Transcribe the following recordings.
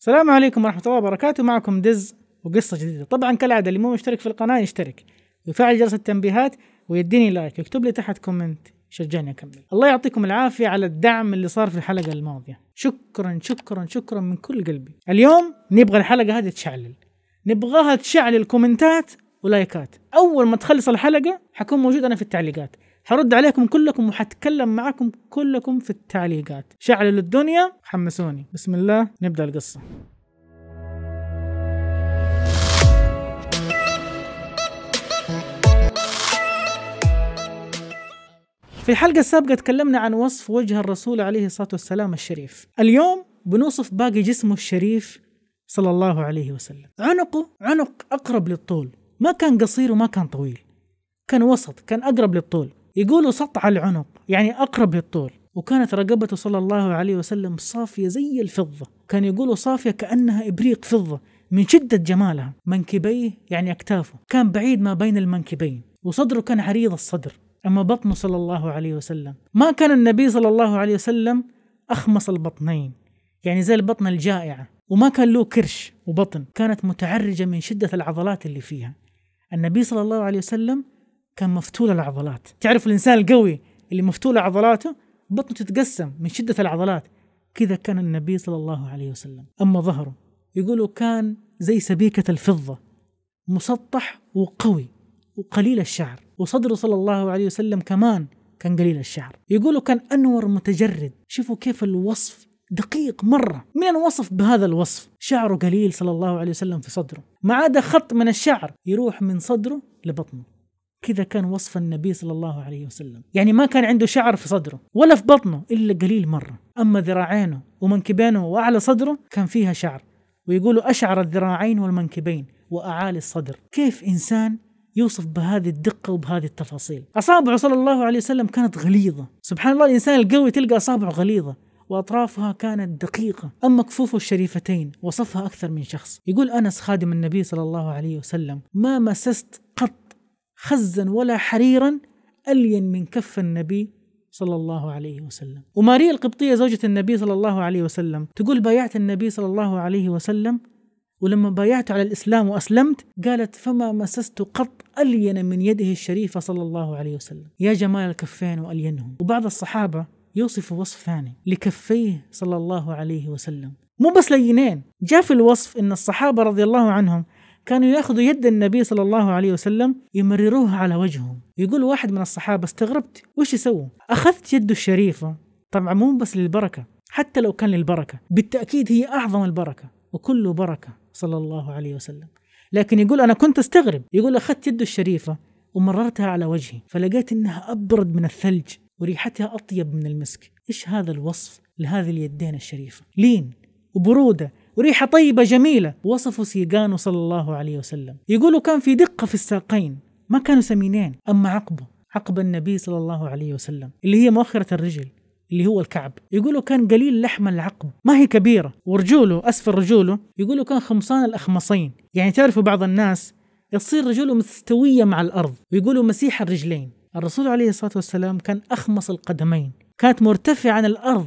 السلام عليكم ورحمة الله وبركاته معكم دز وقصة جديدة طبعا كالعادة اللي مو مشترك في القناة يشترك ويفعل جرس التنبيهات ويديني لايك ويكتب لي تحت كومنت شجعني أكمل الله يعطيكم العافية على الدعم اللي صار في الحلقة الماضية شكرا شكرا شكرا من كل قلبي اليوم نبغى الحلقة هذه تشعلل نبغاها تشعلل كومنتات ولايكات أول ما تخلص الحلقة حكون موجود أنا في التعليقات حرد عليكم كلكم وحتكلم معكم كلكم في التعليقات شعلوا الدنيا حمسوني بسم الله نبدا القصه في الحلقة السابقة تكلمنا عن وصف وجه الرسول عليه الصلاة والسلام الشريف اليوم بنوصف باقي جسمه الشريف صلى الله عليه وسلم عنقه عنق أقرب للطول ما كان قصير وما كان طويل كان وسط كان أقرب للطول يقولوا سطع العنق يعني أقرب للطول وكانت رقبته صلى الله عليه وسلم صافية زي الفضة كان يقولوا صافية كأنها إبريق فضة من شدة جمالها منكبيه يعني أكتافه كان بعيد ما بين المنكبين وصدره كان عريض الصدر أما بطنه صلى الله عليه وسلم ما كان النبي صلى الله عليه وسلم أخمص البطنين يعني زي البطن الجائعة وما كان له كرش وبطن كانت متعرجة من شدة العضلات اللي فيها النبي صلى الله عليه وسلم كان مفتول العضلات تعرف الإنسان القوي اللي مفتولة عضلاته بطنه تتقسم من شدة العضلات كذا كان النبي صلى الله عليه وسلم أما ظهره يقولوا كان زي سبيكة الفضة مسطح وقوي وقليل الشعر وصدره صلى الله عليه وسلم كمان كان قليل الشعر يقولوا كان أنور متجرد شوفوا كيف الوصف دقيق مرة من وصف بهذا الوصف شعره قليل صلى الله عليه وسلم في صدره ما عدا خط من الشعر يروح من صدره لبطنه كذا كان وصف النبي صلى الله عليه وسلم يعني ما كان عنده شعر في صدره ولا في بطنه إلا قليل مرة أما ذراعينه ومنكبينه وأعلى صدره كان فيها شعر ويقولوا أشعر الذراعين والمنكبين وأعالي الصدر كيف إنسان يوصف بهذه الدقة وبهذه التفاصيل أصابعه صلى الله عليه وسلم كانت غليظة سبحان الله الإنسان القوي تلقى أصابعه غليظة وأطرافها كانت دقيقة أما كفوفه الشريفتين وصفها أكثر من شخص يقول أنس خادم النبي صلى الله عليه وسلم ما مسست خزا ولا حريرا ألين من كف النبي صلى الله عليه وسلم وماريا القبطية زوجة النبي صلى الله عليه وسلم تقول بايعت النبي صلى الله عليه وسلم ولما بايعت على الإسلام وأسلمت قالت فما مسست قط ألين من يده الشريفة صلى الله عليه وسلم يا جمال الكفين وألينهم وبعض الصحابة يوصف وصف ثاني لكفيه صلى الله عليه وسلم مو بس لينين جاء في الوصف أن الصحابة رضي الله عنهم كانوا ياخذوا يد النبي صلى الله عليه وسلم يمرروها على وجههم يقول واحد من الصحابة استغربت وش يسووا أخذت يده الشريفة طبعا مو بس للبركة حتى لو كان للبركة بالتأكيد هي أعظم البركة وكل بركة صلى الله عليه وسلم لكن يقول أنا كنت أستغرب يقول أخذت يده الشريفة ومررتها على وجهي فلقيت أنها أبرد من الثلج وريحتها أطيب من المسك إيش هذا الوصف لهذه اليدين الشريفة لين وبرودة وريحة طيبة جميلة وصفوا سيقانه صلى الله عليه وسلم يقولوا كان في دقة في الساقين ما كانوا سمينين أما عقبه عقب النبي صلى الله عليه وسلم اللي هي مؤخرة الرجل اللي هو الكعب يقولوا كان قليل لحم العقب ما هي كبيرة ورجوله أسفل رجوله يقولوا كان خمصان الأخمصين يعني تعرفوا بعض الناس تصير رجوله مستوية مع الأرض ويقولوا مسيح الرجلين الرسول عليه الصلاة والسلام كان أخمص القدمين كانت مرتفعة عن الأرض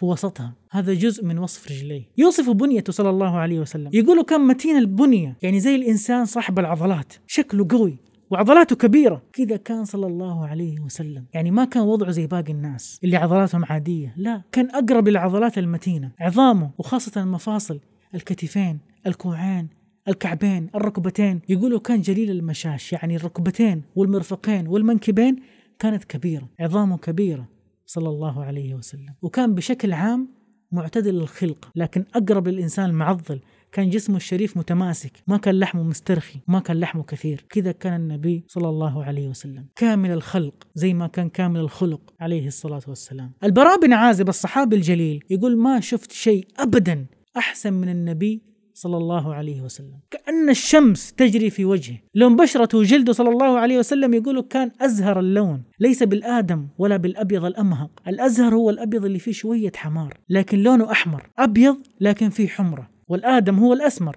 في وسطها هذا جزء من وصف رجليه يوصف بنيته صلى الله عليه وسلم يقولوا كان متين البنية يعني زي الإنسان صاحب العضلات شكله قوي وعضلاته كبيرة كذا كان صلى الله عليه وسلم يعني ما كان وضعه زي باقي الناس اللي عضلاتهم عادية لا كان أقرب العضلات المتينة عظامه وخاصة المفاصل الكتفين الكوعين الكعبين الركبتين يقولوا كان جليل المشاش يعني الركبتين والمرفقين والمنكبين كانت كبيرة عظامه كبيرة صلى الله عليه وسلم وكان بشكل عام معتدل الخلق لكن أقرب للإنسان المعضل كان جسمه الشريف متماسك ما كان لحمه مسترخي ما كان لحمه كثير كذا كان النبي صلى الله عليه وسلم كامل الخلق زي ما كان كامل الخلق عليه الصلاة والسلام البراء بن عازب الصحابي الجليل يقول ما شفت شيء أبدا أحسن من النبي صلى الله عليه وسلم كأن الشمس تجري في وجهه لون بشرته وجلده صلى الله عليه وسلم يقول كان أزهر اللون ليس بالآدم ولا بالأبيض الأمهق الأزهر هو الأبيض اللي فيه شوية حمار لكن لونه أحمر أبيض لكن فيه حمرة والآدم هو الأسمر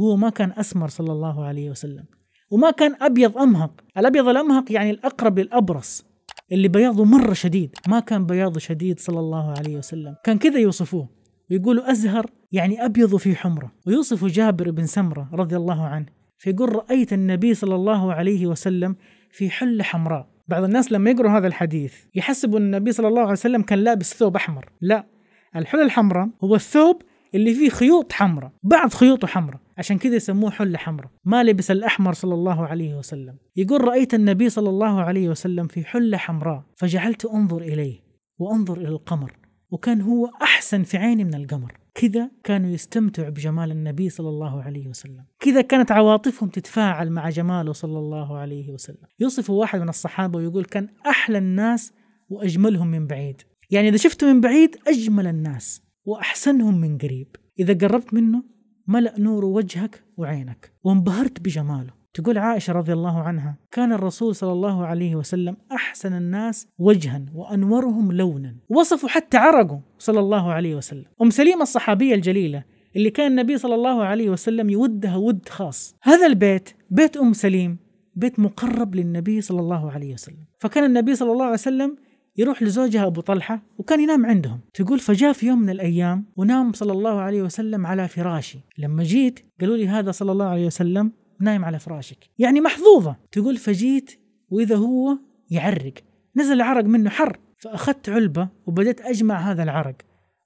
هو ما كان أسمر صلى الله عليه وسلم وما كان أبيض أمهق الأبيض الأمهق يعني الأقرب للأبرص اللي بياضه مرة شديد ما كان بياضه شديد صلى الله عليه وسلم كان كذا يوصفوه ويقولوا أزهر يعني أبيض في حمرة ويوصف جابر بن سمرة رضي الله عنه فيقول رأيت النبي صلى الله عليه وسلم في حلة حمراء بعض الناس لما يقروا هذا الحديث يحسبوا أن النبي صلى الله عليه وسلم كان لابس ثوب أحمر لا الحلة الحمراء هو الثوب اللي فيه خيوط حمراء بعض خيوطه حمراء عشان كذا يسموه حلة حمراء ما لبس الأحمر صلى الله عليه وسلم يقول رأيت النبي صلى الله عليه وسلم في حلة حمراء فجعلت أنظر إليه وأنظر إلى القمر وكان هو أحسن في عيني من القمر كذا كانوا يستمتعوا بجمال النبي صلى الله عليه وسلم كذا كانت عواطفهم تتفاعل مع جماله صلى الله عليه وسلم يوصف واحد من الصحابة ويقول كان أحلى الناس وأجملهم من بعيد يعني إذا شفته من بعيد أجمل الناس وأحسنهم من قريب إذا قربت منه ملأ نور وجهك وعينك وانبهرت بجماله تقول عائشة رضي الله عنها كان الرسول صلى الله عليه وسلم أحسن الناس وجها وأنورهم لونا وصفوا حتى عرقه صلى الله عليه وسلم أم سليمة الصحابية الجليلة اللي كان النبي صلى الله عليه وسلم يودها ود خاص هذا البيت بيت أم سليم بيت مقرب للنبي صلى الله عليه وسلم فكان النبي صلى الله عليه وسلم يروح لزوجها أبو طلحة وكان ينام عندهم تقول فجاء في يوم من الأيام ونام صلى الله عليه وسلم على فراشي لما جيت قالوا لي هذا صلى الله عليه وسلم نايم على فراشك يعني محظوظة تقول فجيت وإذا هو يعرق نزل عرق منه حر فأخذت علبة وبدأت أجمع هذا العرق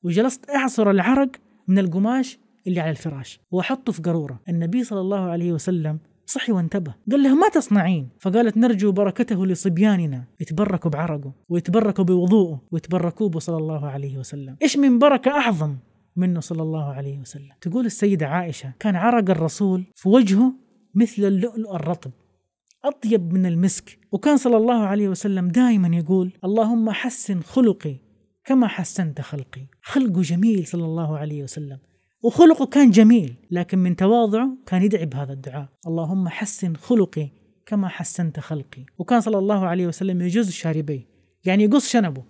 وجلست أعصر العرق من القماش اللي على الفراش وأحطه في قرورة النبي صلى الله عليه وسلم صحي وانتبه قال لها ما تصنعين فقالت نرجو بركته لصبياننا يتبركوا بعرقه ويتبركوا بوضوءه ويتبركوا به صلى الله عليه وسلم إيش من بركة أعظم منه صلى الله عليه وسلم تقول السيدة عائشة كان عرق الرسول في وجهه مثل اللؤلؤ الرطب أطيب من المسك وكان صلى الله عليه وسلم دائما يقول اللهم حسن خلقي كما حسنت خلقي خلقه جميل صلى الله عليه وسلم وخلقه كان جميل لكن من تواضعه كان يدعي بهذا الدعاء اللهم حسن خلقي كما حسنت خلقي وكان صلى الله عليه وسلم يجز شاربيه يعني يقص شنبه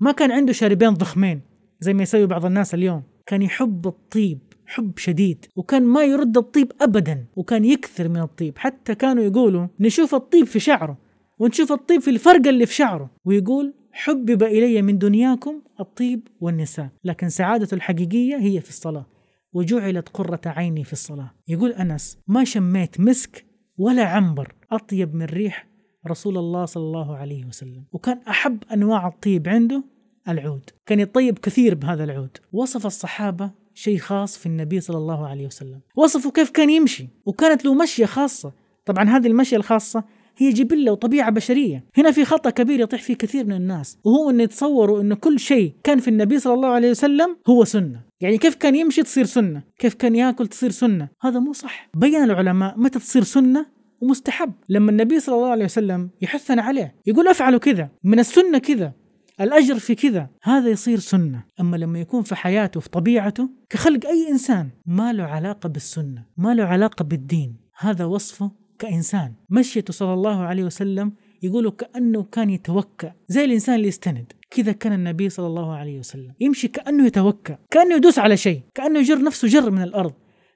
ما كان عنده شاربين ضخمين زي ما يسوي بعض الناس اليوم كان يحب الطيب حب شديد وكان ما يرد الطيب أبدا وكان يكثر من الطيب حتى كانوا يقولوا نشوف الطيب في شعره ونشوف الطيب في الفرقة اللي في شعره ويقول حبب إلي من دنياكم الطيب والنساء لكن سعادته الحقيقية هي في الصلاة وجعلت قرة عيني في الصلاة يقول أنس ما شميت مسك ولا عنبر أطيب من ريح رسول الله صلى الله عليه وسلم وكان أحب أنواع الطيب عنده العود كان يطيب كثير بهذا العود وصف الصحابة شيء خاص في النبي صلى الله عليه وسلم وصفوا كيف كان يمشي وكانت له مشية خاصة طبعا هذه المشية الخاصة هي جبلة وطبيعة بشرية هنا في خطأ كبير يطيح فيه كثير من الناس وهو أن يتصوروا أن كل شيء كان في النبي صلى الله عليه وسلم هو سنة يعني كيف كان يمشي تصير سنة كيف كان يأكل تصير سنة هذا مو صح بين العلماء متى تصير سنة ومستحب لما النبي صلى الله عليه وسلم يحثنا عليه يقول افعلوا كذا من السنه كذا الأجر في كذا هذا يصير سنة أما لما يكون في حياته في طبيعته كخلق أي إنسان ما له علاقة بالسنة ما له علاقة بالدين هذا وصفه كإنسان مشيته صلى الله عليه وسلم يقولوا كأنه كان يتوكأ زي الإنسان اللي يستند كذا كان النبي صلى الله عليه وسلم يمشي كأنه يتوكأ كأنه يدوس على شيء كأنه يجر نفسه جر من الأرض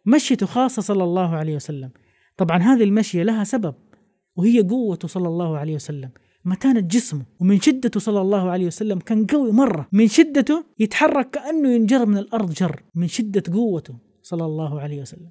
مشيته خاصة صلى الله عليه وسلم طبعا هذه المشية لها سبب وهي قوته صلى الله عليه وسلم مكانة جسمه ومن شدته صلى الله عليه وسلم كان قوي مرة من شدته يتحرك كأنه ينجر من الأرض جر من شدة قوته صلى الله عليه وسلم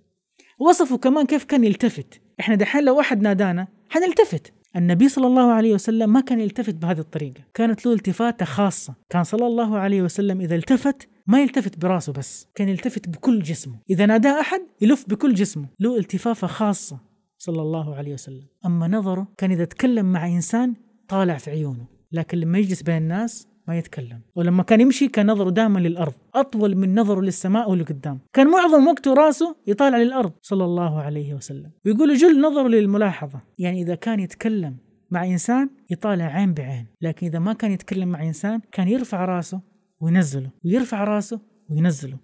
وصفه كمان كيف كان يلتفت احنا دحين لو واحد نادانا حنلتفت النبي صلى الله عليه وسلم ما كان يلتفت بهذه الطريقة كانت له التفاتة خاصة كان صلى الله عليه وسلم إذا التفت ما يلتفت براسه بس كان يلتفت بكل جسمه إذا ناداه أحد يلف بكل جسمه له التفافة خاصة صلى الله عليه وسلم أما نظره كان إذا تكلم مع إنسان طالع في عيونه لكن لما يجلس بين الناس ما يتكلم ولما كان يمشي كان نظره دائما للأرض أطول من نظره للسماء ولقدام كان معظم وقته راسه يطالع للأرض صلى الله عليه وسلم ويقول جل نظره للملاحظة يعني إذا كان يتكلم مع إنسان يطالع عين بعين لكن إذا ما كان يتكلم مع إنسان كان يرفع راسه وينزله ويرفع راسه وينزله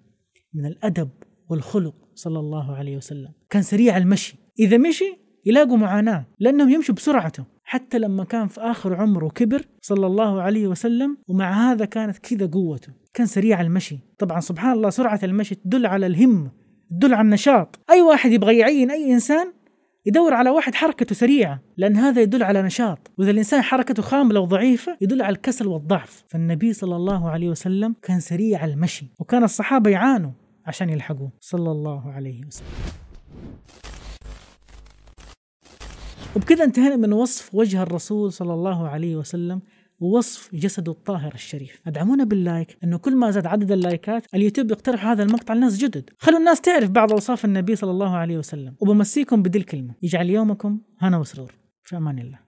من الأدب والخلق صلى الله عليه وسلم كان سريع المشي إذا مشي يلاقوا معاناة لأنهم يمشوا بسرعته حتى لما كان في آخر عمره كبر صلى الله عليه وسلم ومع هذا كانت كذا قوته كان سريع المشي طبعا سبحان الله سرعة المشي تدل على الهمة تدل على النشاط أي واحد يبغى يعين أي إنسان يدور على واحد حركته سريعة لأن هذا يدل على نشاط وإذا الإنسان حركته خاملة وضعيفة يدل على الكسل والضعف فالنبي صلى الله عليه وسلم كان سريع المشي وكان الصحابة يعانوا عشان يلحقوه صلى الله عليه وسلم وبكذا انتهينا من وصف وجه الرسول صلى الله عليه وسلم ووصف جسده الطاهر الشريف ادعمونا باللايك انه كل ما زاد عدد اللايكات اليوتيوب يقترح هذا المقطع لناس جدد خلوا الناس تعرف بعض اوصاف النبي صلى الله عليه وسلم وبمسيكم بدي الكلمه يجعل يومكم هنا وسرور في امان الله